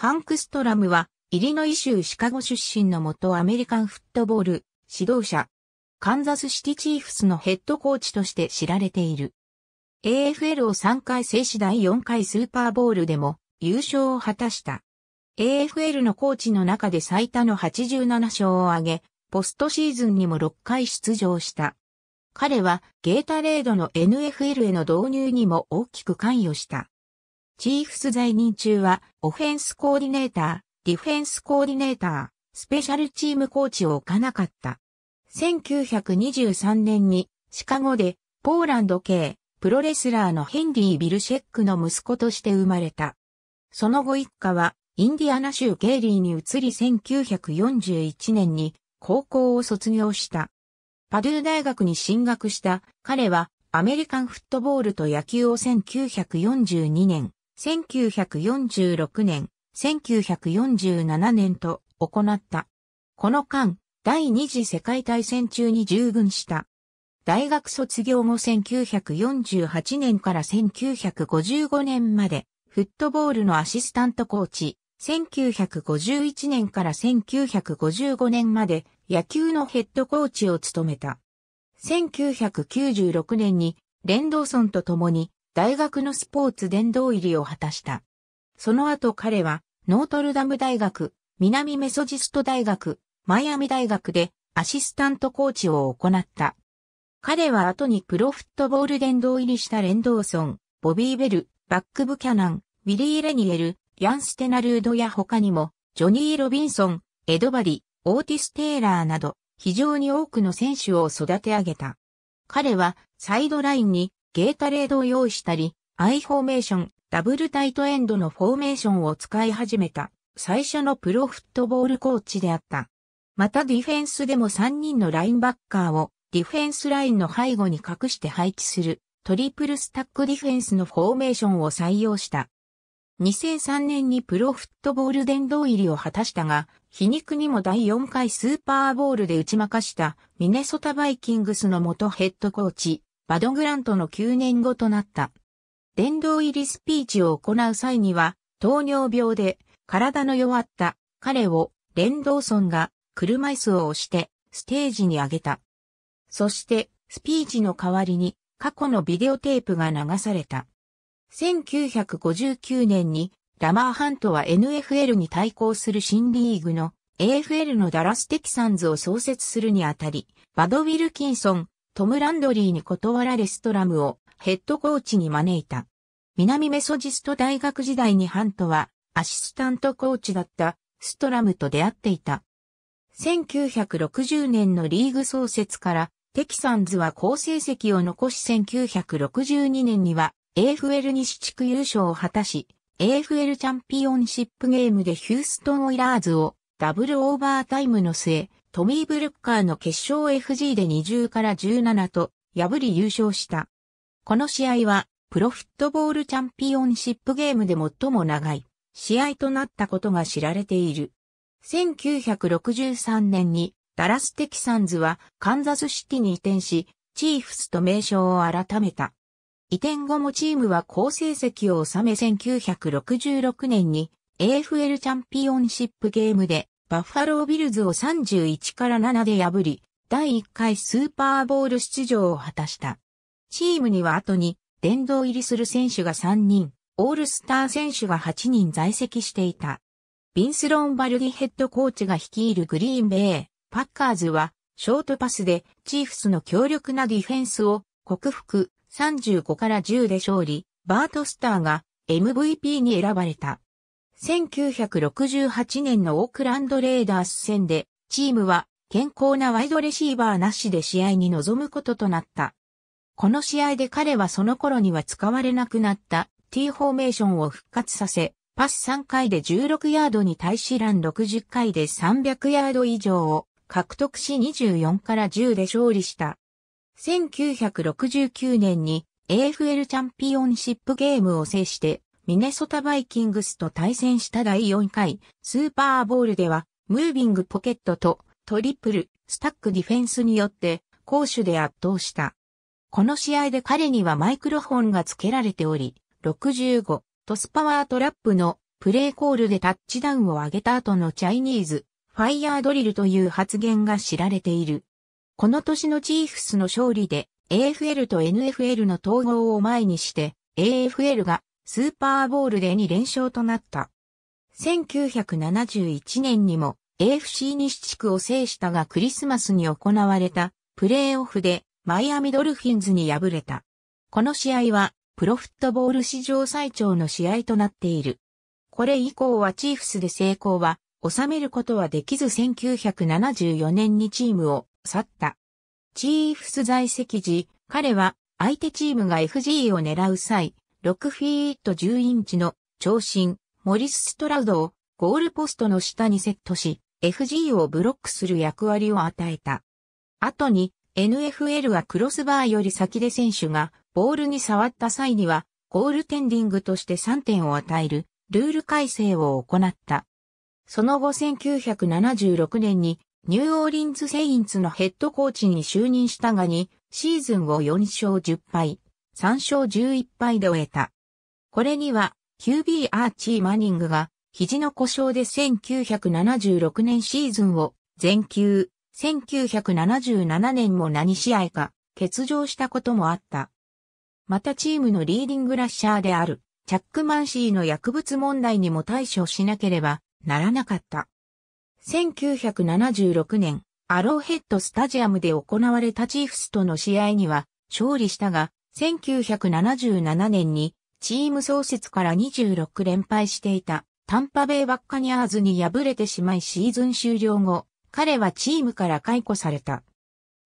ハンク・ストラムは、イリノイ州シカゴ出身の元アメリカンフットボール指導者、カンザスシティチーフスのヘッドコーチとして知られている。AFL を3回制し第4回スーパーボールでも優勝を果たした。AFL のコーチの中で最多の87勝を挙げ、ポストシーズンにも6回出場した。彼はゲータレードの NFL への導入にも大きく関与した。チーフス在任中は、オフェンスコーディネーター、ディフェンスコーディネーター、スペシャルチームコーチを置かなかった。1923年に、シカゴで、ポーランド系、プロレスラーのヘンリー・ビルシェックの息子として生まれた。その後一家は、インディアナ州ゲイリーに移り1941年に高校を卒業した。パドゥー大学に進学した彼はアメリカンフットボールと野球を1942年1946年、1947年と行った。この間、第二次世界大戦中に従軍した。大学卒業後1948年から1955年まで、フットボールのアシスタントコーチ、1951年から1955年まで野球のヘッドコーチを務めた。1996年にレンドーソンと共に大学のスポーツ殿堂入りを果たした。その後彼は、ノートルダム大学、南メソジスト大学、マイアミ大学でアシスタントコーチを行った。彼は後にプロフットボール殿堂入りしたレンドーソン、ボビー・ベル、バック・ブキャナン、ウィリー・レニエル、ヤン・ステナルードや他にも、ジョニー・ロビンソン、エドバリ、オーティス・テイラーなど、非常に多くの選手を育て上げた。彼は、サイドラインにゲータレードを用意したり、アイフォーメーション、ダブルタイトエンドのフォーメーションを使い始めた、最初のプロフットボールコーチであった。またディフェンスでも3人のラインバッカーをディフェンスラインの背後に隠して配置するトリプルスタックディフェンスのフォーメーションを採用した。2003年にプロフットボール殿堂入りを果たしたが、皮肉にも第4回スーパーボールで打ち負かしたミネソタバイキングスの元ヘッドコーチ、バドグラントの9年後となった。殿堂入りスピーチを行う際には、糖尿病で体の弱った彼をレンドーソンが車椅子を押してステージに上げた。そしてスピーチの代わりに過去のビデオテープが流された。1959年にラマーハントは NFL に対抗する新リーグの AFL のダラス・テキサンズを創設するにあたり、バド・ウィルキンソン、トム・ランドリーに断られストラムをヘッドコーチに招いた。南メソジスト大学時代にハントはアシスタントコーチだったストラムと出会っていた。1960年のリーグ創設からテキサンズは好成績を残し1962年には AFL 西地区優勝を果たし AFL チャンピオンシップゲームでヒューストンオイラーズをダブルオーバータイムの末トミー・ブルッカーの決勝 FG で20から17と破り優勝した。この試合は、プロフットボールチャンピオンシップゲームで最も長い試合となったことが知られている。1963年にダラステキサンズはカンザスシティに移転し、チーフスと名称を改めた。移転後もチームは好成績を収め1966年に AFL チャンピオンシップゲームでバッファロービルズを31から7で破り、第1回スーパーボール出場を果たした。チームには後に、殿堂入りする選手が3人、オールスター選手が8人在籍していた。ビンス・ロンバルディヘッドコーチが率いるグリーンベイ、パッカーズは、ショートパスでチーフスの強力なディフェンスを克服35から10で勝利、バートスターが MVP に選ばれた。1968年のオークランドレーダース戦で、チームは健康なワイドレシーバーなしで試合に臨むこととなった。この試合で彼はその頃には使われなくなった T フォーメーションを復活させ、パス3回で16ヤードに対しラン60回で300ヤード以上を獲得し24から10で勝利した。1969年に AFL チャンピオンシップゲームを制してミネソタバイキングスと対戦した第4回、スーパーボールでは、ムービングポケットとトリプル、スタックディフェンスによって、攻守で圧倒した。この試合で彼にはマイクロフォンが付けられており、65、トスパワートラップのプレイコールでタッチダウンを上げた後のチャイニーズ、ファイヤードリルという発言が知られている。この年のチーフスの勝利で、AFL と NFL の統合を前にして、AFL がスーパーボールで2連勝となった。1971年にも AFC 西地区を制したがクリスマスに行われたプレーオフでマイアミドルフィンズに敗れた。この試合はプロフットボール史上最長の試合となっている。これ以降はチーフスで成功は収めることはできず1974年にチームを去った。チーフス在籍時、彼は相手チームが FG を狙う際、6フィート10インチの長身、モリス・ストラウドをゴールポストの下にセットし、FG をブロックする役割を与えた。後に NFL はクロスバーより先で選手がボールに触った際にはゴールテンディングとして3点を与えるルール改正を行った。その後1976年にニューオーリンズ・セインツのヘッドコーチに就任したがにシーズンを4勝10敗3勝11敗で終えた。これには、QB アーチー・マニングが、肘の故障で1976年シーズンを全球、1977年も何試合か欠場したこともあった。またチームのリーディングラッシャーであるチャックマンシーの薬物問題にも対処しなければならなかった。1976年、アローヘッドスタジアムで行われたチーフスとの試合には勝利したが、1977年にチーム創設から26連敗していたタンパベイバッカニアーズに敗れてしまいシーズン終了後、彼はチームから解雇された。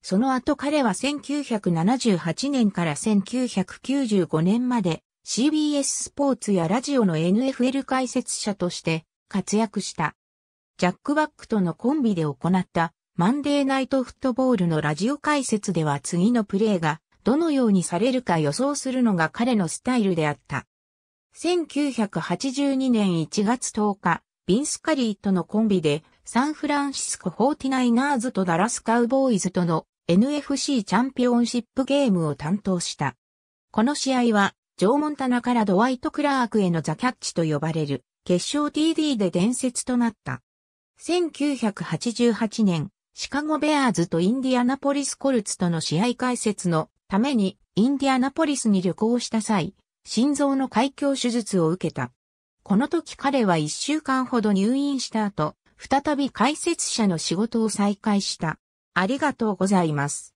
その後彼は1978年から1995年まで CBS スポーツやラジオの NFL 解説者として活躍した。ジャック・バックとのコンビで行ったマンデーナイトフットボールのラジオ解説では次のプレーがどのようにされるか予想するのが彼のスタイルであった。1982年1月10日、ビンスカリーとのコンビで、サンフランシスコフォーティ・ナーズとダラスカウボーイズとの NFC チャンピオンシップゲームを担当した。この試合は、ジョー・モンタナからドワイト・クラークへのザ・キャッチと呼ばれる、決勝 TD で伝説となった。1988年、シカゴ・ベアーズとインディアナポリス・コルツとの試合解説のためにインディアナポリスに旅行した際、心臓の開胸手術を受けた。この時彼は一週間ほど入院した後、再び解説者の仕事を再開した。ありがとうございます。